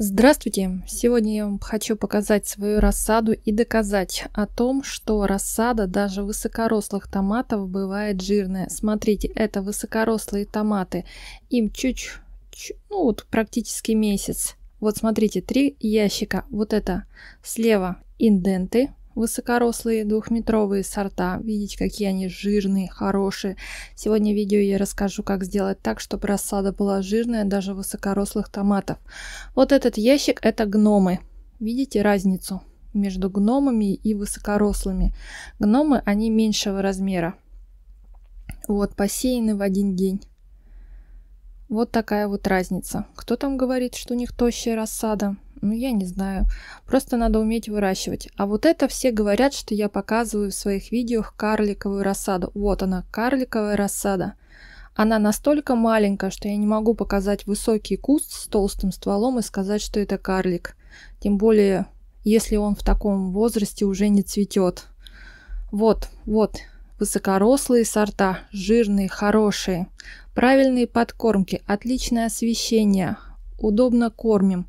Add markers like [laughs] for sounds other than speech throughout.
Здравствуйте! Сегодня я вам хочу показать свою рассаду и доказать о том, что рассада даже высокорослых томатов бывает жирная. Смотрите, это высокорослые томаты, им чуть, чуть ну вот практически месяц. Вот смотрите, три ящика, вот это слева инденты, высокорослые двухметровые сорта. Видите, какие они жирные, хорошие. Сегодня в видео я расскажу, как сделать так, чтобы рассада была жирная даже высокорослых томатов. Вот этот ящик – это гномы. Видите разницу между гномами и высокорослыми? Гномы, они меньшего размера. Вот, посеяны в один день. Вот такая вот разница. Кто там говорит, что у них тощая рассада? Ну, я не знаю. Просто надо уметь выращивать. А вот это все говорят, что я показываю в своих видео карликовую рассаду. Вот она, карликовая рассада. Она настолько маленькая, что я не могу показать высокий куст с толстым стволом и сказать, что это карлик. Тем более, если он в таком возрасте уже не цветет. Вот, вот, высокорослые сорта, жирные, хорошие, правильные подкормки, отличное освещение, удобно кормим.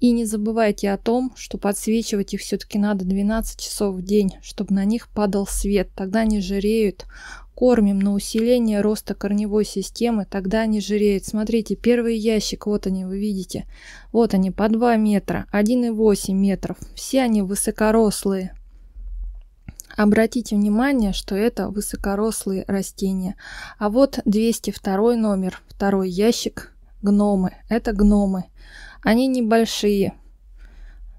И не забывайте о том, что подсвечивать их все-таки надо 12 часов в день, чтобы на них падал свет, тогда они жиреют. Кормим на усиление роста корневой системы, тогда они жиреют. Смотрите, первый ящик, вот они, вы видите. Вот они, по 2 метра, 1,8 метров. Все они высокорослые. Обратите внимание, что это высокорослые растения. А вот 202 номер, второй ящик, Гномы. Это гномы. Они небольшие.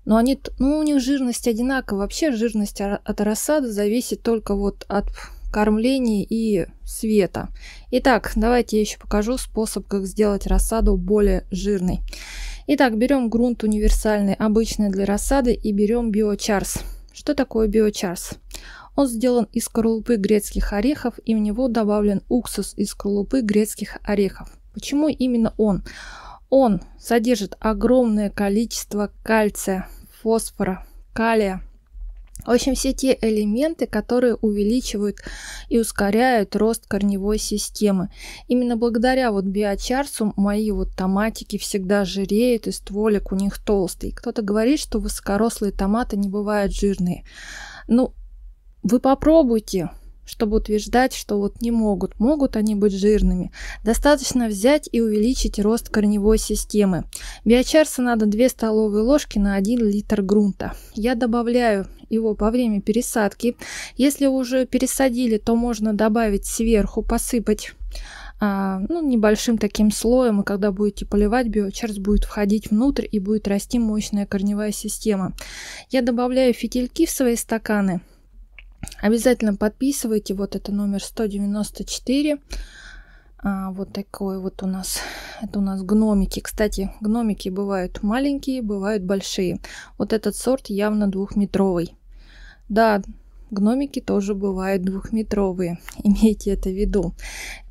Но они, ну, у них жирность одинаковая. Вообще жирность от рассады зависит только вот от кормления и света. Итак, давайте я еще покажу способ, как сделать рассаду более жирной. Итак, берем грунт универсальный, обычный для рассады, и берем биочарс. Что такое биочарс? Он сделан из скорлупы грецких орехов, и в него добавлен уксус из скорлупы грецких орехов. Почему именно он? Он содержит огромное количество кальция, фосфора, калия. В общем, все те элементы, которые увеличивают и ускоряют рост корневой системы. Именно благодаря вот биочарсу мои вот томатики всегда жиреют, и стволик у них толстый. Кто-то говорит, что высокорослые томаты не бывают жирные. Ну, вы попробуйте, чтобы утверждать, что вот не могут, могут они быть жирными. Достаточно взять и увеличить рост корневой системы. Биочарса надо 2 столовые ложки на 1 литр грунта. Я добавляю его во время пересадки. Если уже пересадили, то можно добавить сверху, посыпать а, ну, небольшим таким слоем, и когда будете поливать, биочерс будет входить внутрь и будет расти мощная корневая система. Я добавляю фитильки в свои стаканы – Обязательно подписывайте. Вот это номер 194. А, вот такой вот у нас. Это у нас гномики. Кстати, гномики бывают маленькие, бывают большие. Вот этот сорт явно двухметровый. Да, гномики тоже бывают двухметровые. [laughs] Имейте это в виду.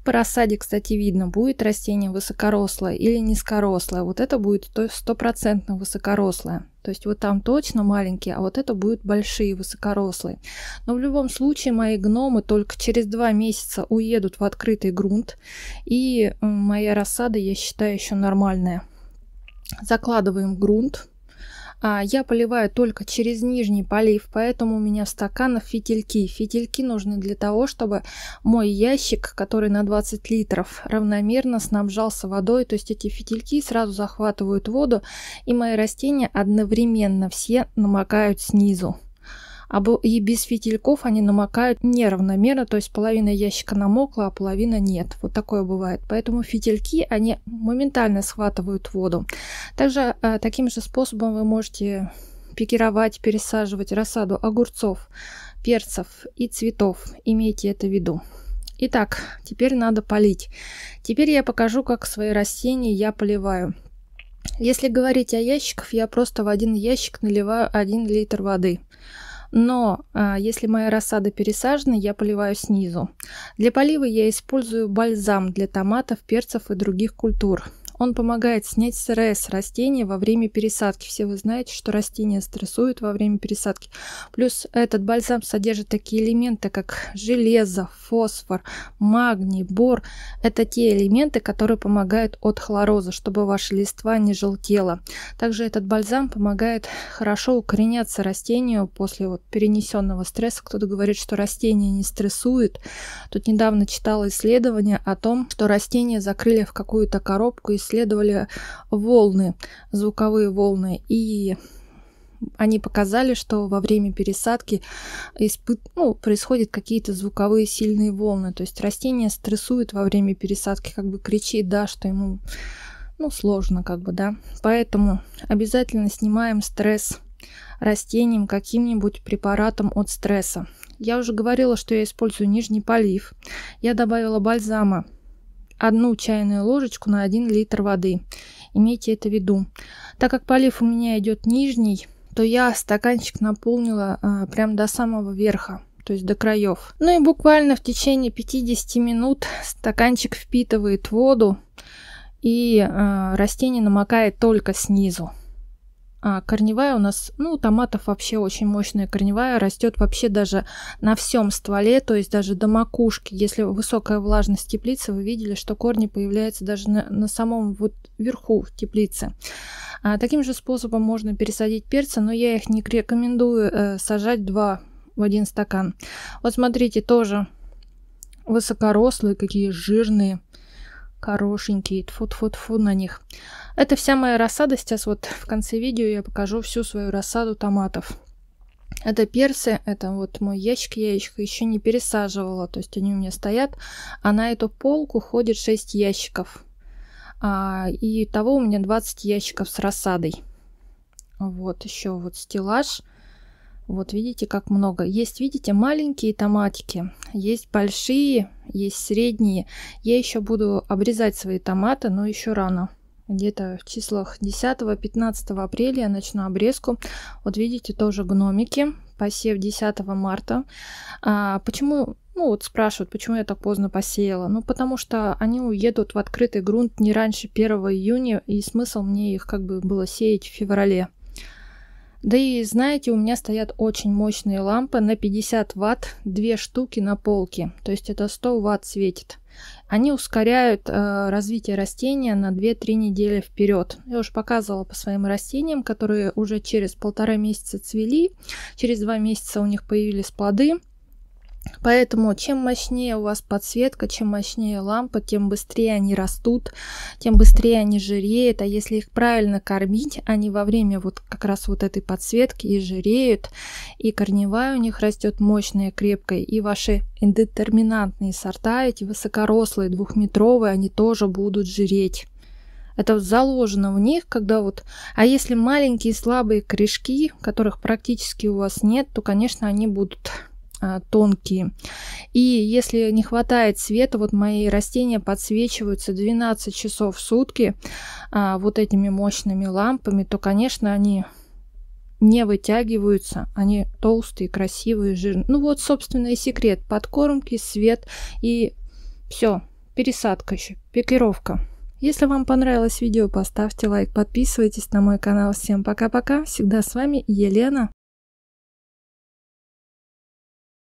По рассаде, кстати, видно, будет растение высокорослое или низкорослое. Вот это будет стопроцентно высокорослое. То есть вот там точно маленькие, а вот это будут большие, высокорослые. Но в любом случае мои гномы только через два месяца уедут в открытый грунт. И моя рассада, я считаю, еще нормальная. Закладываем грунт а, я поливаю только через нижний полив, поэтому у меня в стаканах фитильки. Фитильки нужны для того, чтобы мой ящик, который на 20 литров, равномерно снабжался водой. То есть эти фитильки сразу захватывают воду, и мои растения одновременно все намокают снизу. Або и без фитильков они намокают неравномерно, то есть половина ящика намокла, а половина нет. Вот такое бывает. Поэтому фитильки, они моментально схватывают воду. Также а, таким же способом вы можете пикировать, пересаживать рассаду огурцов, перцев и цветов. Имейте это в виду. Итак, теперь надо полить. Теперь я покажу, как свои растения я поливаю. Если говорить о ящиках, я просто в один ящик наливаю 1 литр воды. Но а, если моя рассада пересажена, я поливаю снизу. Для полива я использую бальзам для томатов, перцев и других культур. Он помогает снять стресс растения во время пересадки. Все вы знаете, что растения стрессуют во время пересадки. Плюс этот бальзам содержит такие элементы, как железо, фосфор, магний, бор. Это те элементы, которые помогают от хлороза, чтобы ваша листва не желтела. Также этот бальзам помогает хорошо укореняться растению после вот перенесенного стресса. Кто-то говорит, что растение не стрессует. Тут недавно читала исследование о том, что растения закрыли в какую-то коробку и исследовали волны, звуковые волны, и они показали, что во время пересадки испы... ну, происходят какие-то звуковые сильные волны. То есть растение стрессует во время пересадки, как бы кричит, да, что ему ну, сложно, как бы, да. Поэтому обязательно снимаем стресс растением каким-нибудь препаратом от стресса. Я уже говорила, что я использую нижний полив. Я добавила бальзама одну чайную ложечку на 1 литр воды. Имейте это в виду. Так как полив у меня идет нижний, то я стаканчик наполнила а, прям до самого верха то есть до краев. Ну и буквально в течение 50 минут стаканчик впитывает воду, и э, растение намокает только снизу. А корневая у нас, ну, у томатов вообще очень мощная корневая, растет вообще даже на всем стволе, то есть даже до макушки. Если высокая влажность теплицы, вы видели, что корни появляются даже на, на самом вот верху теплицы. А таким же способом можно пересадить перцы, но я их не рекомендую э, сажать два в один стакан. Вот смотрите, тоже высокорослые, какие жирные. Хорошенькие, тфу-тфу-тфу на них. Это вся моя рассада. Сейчас вот в конце видео я покажу всю свою рассаду томатов. Это персы, это вот мой ящик, я их еще не пересаживала, то есть они у меня стоят, а на эту полку ходит 6 ящиков. А, и того у меня 20 ящиков с рассадой. Вот еще вот стеллаж. Вот видите, как много. Есть, видите, маленькие томатики, есть большие, есть средние. Я еще буду обрезать свои томаты, но еще рано. Где-то в числах 10-15 апреля я начну обрезку. Вот видите, тоже гномики. Посев 10 марта. А, почему ну вот спрашивают, почему я так поздно посеяла. Ну, потому что они уедут в открытый грунт не раньше 1 июня, и смысл мне их как бы было сеять в феврале. Да и, знаете, у меня стоят очень мощные лампы на 50 ватт, две штуки на полке, то есть это 100 ватт светит. Они ускоряют э, развитие растения на 2-3 недели вперед. Я уже показывала по своим растениям, которые уже через полтора месяца цвели, через два месяца у них появились плоды, Поэтому чем мощнее у вас подсветка, чем мощнее лампа, тем быстрее они растут, тем быстрее они жиреют. А если их правильно кормить, они во время вот как раз вот этой подсветки и жиреют, и корневая у них растет мощная, крепкая. И ваши индетерминантные сорта, эти высокорослые, двухметровые, они тоже будут жиреть. Это заложено в них, когда вот... А если маленькие слабые корешки, которых практически у вас нет, то, конечно, они будут Э, тонкие. И если не хватает света, вот мои растения подсвечиваются 12 часов в сутки а, вот этими мощными лампами, то, конечно, они не вытягиваются, они толстые, красивые, жирные. Ну вот, собственно, и секрет. Подкормки, свет и все. Пересадка еще, пикировка. Если вам понравилось видео, поставьте лайк, подписывайтесь на мой канал. Всем пока-пока. Всегда с вами Елена.